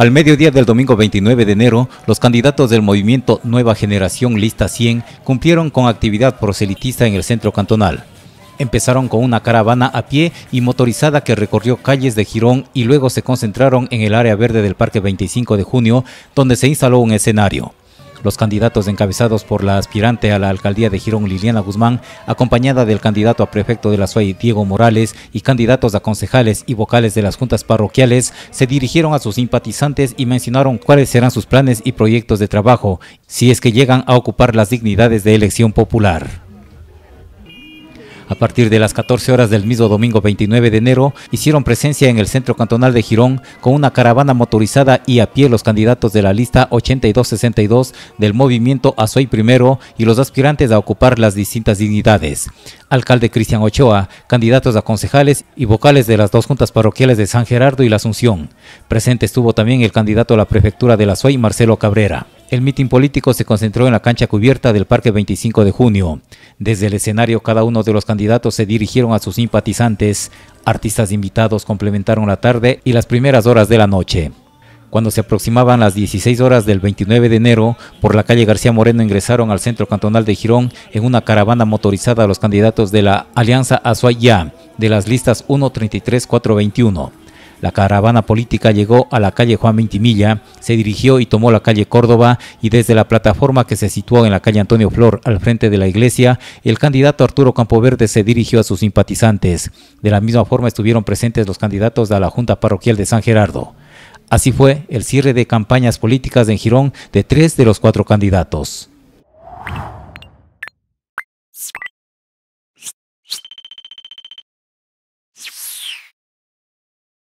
Al mediodía del domingo 29 de enero, los candidatos del movimiento Nueva Generación Lista 100 cumplieron con actividad proselitista en el centro cantonal. Empezaron con una caravana a pie y motorizada que recorrió calles de Girón y luego se concentraron en el área verde del Parque 25 de Junio, donde se instaló un escenario. Los candidatos encabezados por la aspirante a la alcaldía de Girón Liliana Guzmán, acompañada del candidato a prefecto de la SUAY Diego Morales y candidatos a concejales y vocales de las juntas parroquiales, se dirigieron a sus simpatizantes y mencionaron cuáles serán sus planes y proyectos de trabajo si es que llegan a ocupar las dignidades de elección popular. A partir de las 14 horas del mismo domingo 29 de enero, hicieron presencia en el centro cantonal de Girón con una caravana motorizada y a pie los candidatos de la lista 8262 del movimiento Azoy Primero y los aspirantes a ocupar las distintas dignidades. Alcalde Cristian Ochoa, candidatos a concejales y vocales de las dos juntas parroquiales de San Gerardo y la Asunción. Presente estuvo también el candidato a la prefectura de la Azuay, Marcelo Cabrera. El mitin político se concentró en la cancha cubierta del Parque 25 de junio. Desde el escenario cada uno de los candidatos se dirigieron a sus simpatizantes. Artistas invitados complementaron la tarde y las primeras horas de la noche. Cuando se aproximaban las 16 horas del 29 de enero, por la calle García Moreno ingresaron al centro cantonal de Girón en una caravana motorizada a los candidatos de la Alianza Azuayá de las listas 133-421. La caravana política llegó a la calle Juan Mintimilla, se dirigió y tomó la calle Córdoba y desde la plataforma que se situó en la calle Antonio Flor al frente de la iglesia, el candidato Arturo Campoverde se dirigió a sus simpatizantes. De la misma forma estuvieron presentes los candidatos a la Junta Parroquial de San Gerardo. Así fue el cierre de campañas políticas en Girón de tres de los cuatro candidatos.